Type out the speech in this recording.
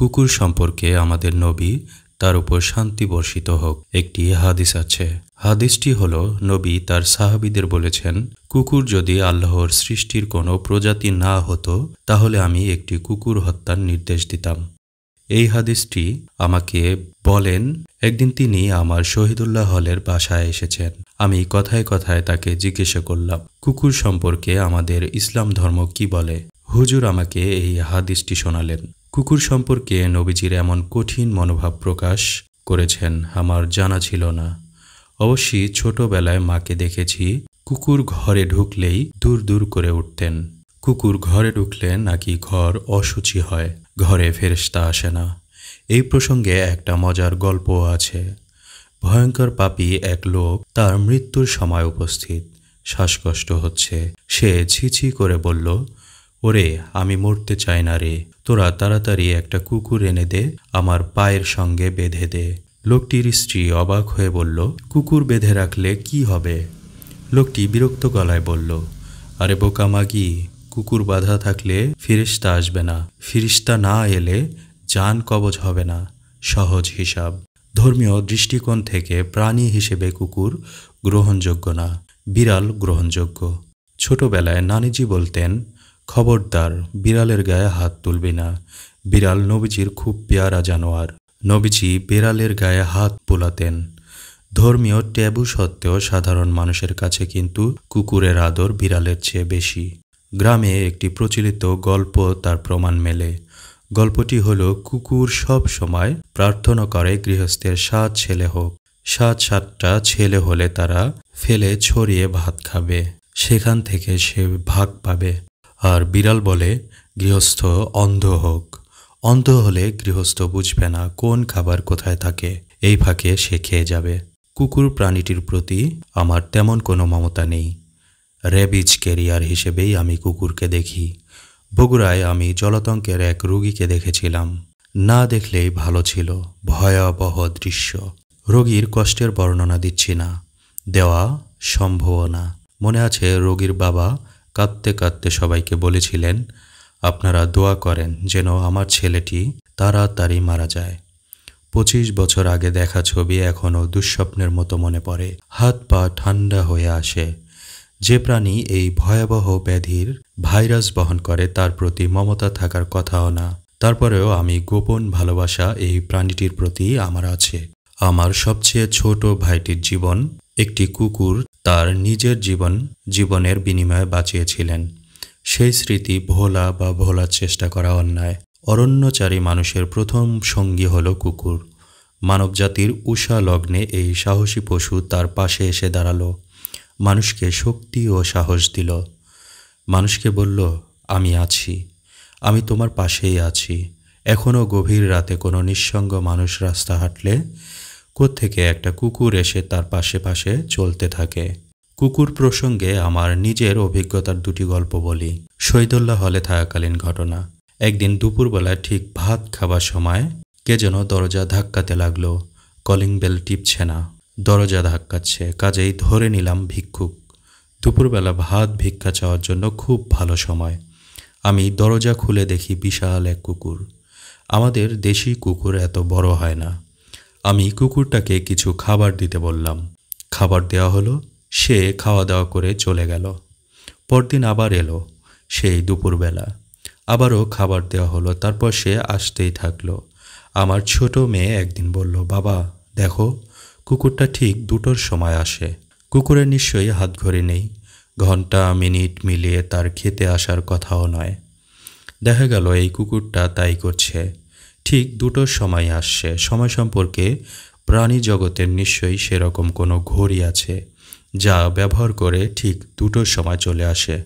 কুকুর সম্পর্কে আমাদের নবী তার উপর শান্তি বর্ষিত হোক একটি হাদিস আছে হাদিসটি হল নবী তার সাহাবিদের বলেছেন কুকুর যদি আল্লাহর সৃষ্টির কোনো প্রজাতি না হতো তাহলে আমি একটি কুকুর হত্যার নির্দেশ দিতাম এই হাদিসটি আমাকে বলেন একদিন তিনি আমার শহীদুল্লাহ হলের বাসায় এসেছেন আমি কথায় কথায় তাকে জিজ্ঞাসা করলাম কুকুর সম্পর্কে আমাদের ইসলাম ধর্ম কি বলে হুজুর আমাকে এই হাদিসটি শোনালেন কুকুর সম্পর্কে নবীজির এমন কঠিন মনোভাব প্রকাশ করেছেন আমার জানা ছিল না অবশ্যই ছোটবেলায় মাকে দেখেছি কুকুর ঘরে ঢুকলেই দূর দূর করে উঠতেন কুকুর ঘরে ঢুকলে নাকি ঘর অসুচি হয় ঘরে ফেরস্তা আসে না এই প্রসঙ্গে একটা মজার গল্প আছে ভয়ঙ্কর পাপি এক লোক তার মৃত্যুর সময় উপস্থিত শ্বাসকষ্ট হচ্ছে সে ছিছি করে বলল ওরে আমি মরতে চাই না রে তোরা তাড়াতাড়ি একটা কুকুর এনে দে আমার পায়ের সঙ্গে বেঁধে দে লোকটির স্ত্রী অবাক হয়ে বলল কুকুর বেঁধে রাখলে কি হবে লোকটি বিরক্ত গলায় বলল আরে বোকা মাগি কুকুর বাধা থাকলে ফিরিস্তা আসবে না ফিরিস্তা না এলে যান কবজ হবে না সহজ হিসাব ধর্মীয় দৃষ্টিকোণ থেকে প্রাণী হিসেবে কুকুর গ্রহণযোগ্য না বিড়াল গ্রহণযোগ্য ছোটবেলায় নানিজি বলতেন খবরদার বিড়ালের গায়ে হাত তুলবে না বিড়াল নবীজির খুব পেয়ারা জানোয়ার নবীজি বিড়ালের গায়ে হাত পোলাতেন ধর্মীয় ট্যাবু সত্ত্বেও সাধারণ মানুষের কাছে কিন্তু কুকুরের আদর বিড়ালের চেয়ে বেশি গ্রামে একটি প্রচলিত গল্প তার প্রমাণ মেলে গল্পটি হলো কুকুর সব সময় প্রার্থনা করে গৃহস্থের সাত ছেলে হোক সাত সাতটা ছেলে হলে তারা ফেলে ছড়িয়ে ভাত খাবে সেখান থেকে সে ভাগ পাবে আর বিড়াল বলে গৃহস্থ অন্ধ হোক অন্ধ হলে গৃহস্থ বুঝবে না কোন খাবার কোথায় থাকে এই ফাঁকে সে খেয়ে যাবে কুকুর প্রাণীটির প্রতি আমার তেমন কোনো মমতা নেই র্যাবিজ কেরিয়ার হিসেবেই আমি কুকুরকে দেখি বগুড়ায় আমি জলাতঙ্কের এক রুগীকে দেখেছিলাম না দেখলেই ভালো ছিল ভয়াবহ দৃশ্য রোগীর কষ্টের বর্ণনা দিচ্ছি না দেওয়া সম্ভব না মনে আছে রোগীর বাবা কাঁদতে কাঁদতে সবাইকে বলেছিলেন আপনারা দোয়া করেন যেন আমার ছেলেটি তাড়াতাড়ি মারা যায় পঁচিশ বছর আগে দেখা ছবি এখনও দুঃস্বপ্নের মতো মনে পড়ে হাত পা ঠান্ডা হয়ে আসে যে প্রাণী এই ভয়াবহ ব্যাধির ভাইরাস বহন করে তার প্রতি মমতা থাকার কথাও না তারপরেও আমি গোপন ভালোবাসা এই প্রাণীটির প্রতি আমার আছে আমার সবচেয়ে ছোট ভাইটির জীবন একটি কুকুর তার নিজের জীবন জীবনের বিনিময়ে বাঁচিয়েছিলেন সেই স্মৃতি ভোলা বা ভোলার চেষ্টা করা অন্যায় অরণ্যচারী মানুষের প্রথম সঙ্গী হল কুকুর মানবজাতির উষা লগ্নে এই সাহসী পশু তার পাশে এসে দাঁড়ালো মানুষকে শক্তি ও সাহস দিল মানুষকে বলল আমি আছি আমি তোমার পাশেই আছি এখনও গভীর রাতে কোনো নিঃসঙ্গ মানুষ রাস্তা হাঁটলে কোত্থেকে একটা কুকুর এসে তার পাশে পাশে চলতে থাকে কুকুর প্রসঙ্গে আমার নিজের অভিজ্ঞতার দুটি গল্প বলি শহীদুল্লাহ হলে থাকাকালীন ঘটনা একদিন দুপুরবেলা ঠিক ভাত খাবার সময় কে যেন দরজা ধাক্কাতে লাগলো কলিং বেল টিপছে না দরজা ধাক্কাচ্ছে কাজেই ধরে নিলাম ভিক্ষুক দুপুরবেলা ভাত ভিক্ষা চাওয়ার জন্য খুব ভালো সময় আমি দরজা খুলে দেখি বিশাল এক কুকুর আমাদের দেশি কুকুর এত বড় হয় না আমি কুকুরটাকে কিছু খাবার দিতে বললাম খাবার দেওয়া হলো সে খাওয়া দাওয়া করে চলে গেল পরদিন আবার এলো সেই দুপুরবেলা আবারও খাবার দেওয়া হলো তারপর সে আসতেই থাকলো আমার ছোট মেয়ে একদিন বলল বাবা দেখো কুকুরটা ঠিক দুটোর সময় আসে কুকুরের নিশ্চয়ই হাত ঘড়ি নেই ঘন্টা মিনিট মিলিয়ে তার খেতে আসার কথাও নয় দেখা গেল এই কুকুরটা তাই করছে ঠিক দুটোর সময় আসছে সময় সম্পর্কে প্রাণী জগতের নিশ্চয়ই সেরকম কোনো ঘড়ি আছে যা ব্যবহার করে ঠিক দুটোর সময় চলে আসে